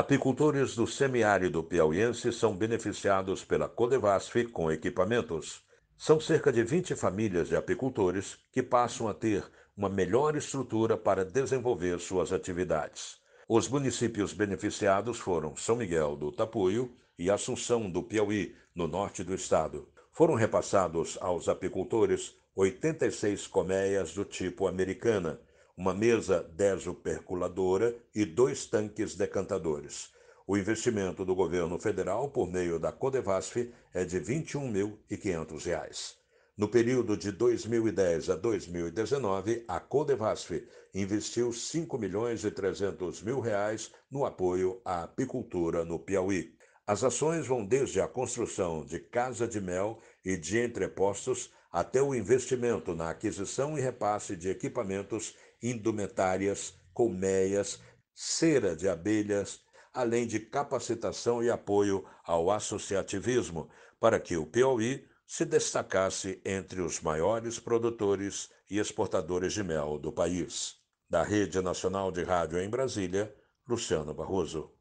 Apicultores do semiárido piauiense são beneficiados pela Codevasf com equipamentos. São cerca de 20 famílias de apicultores que passam a ter uma melhor estrutura para desenvolver suas atividades. Os municípios beneficiados foram São Miguel do Tapuio e Assunção do Piauí, no norte do estado. Foram repassados aos apicultores 86 colmeias do tipo americana, uma mesa desoperculadora e dois tanques decantadores. O investimento do governo federal por meio da Codevasf é de R$ 21.500. No período de 2010 a 2019, a Codevasf investiu R$ 5 milhões e 300 mil reais no apoio à apicultura no Piauí. As ações vão desde a construção de casa de mel e de entrepostos até o investimento na aquisição e repasse de equipamentos, indumentárias, colmeias, cera de abelhas, além de capacitação e apoio ao associativismo, para que o Piauí se destacasse entre os maiores produtores e exportadores de mel do país. Da Rede Nacional de Rádio em Brasília, Luciano Barroso.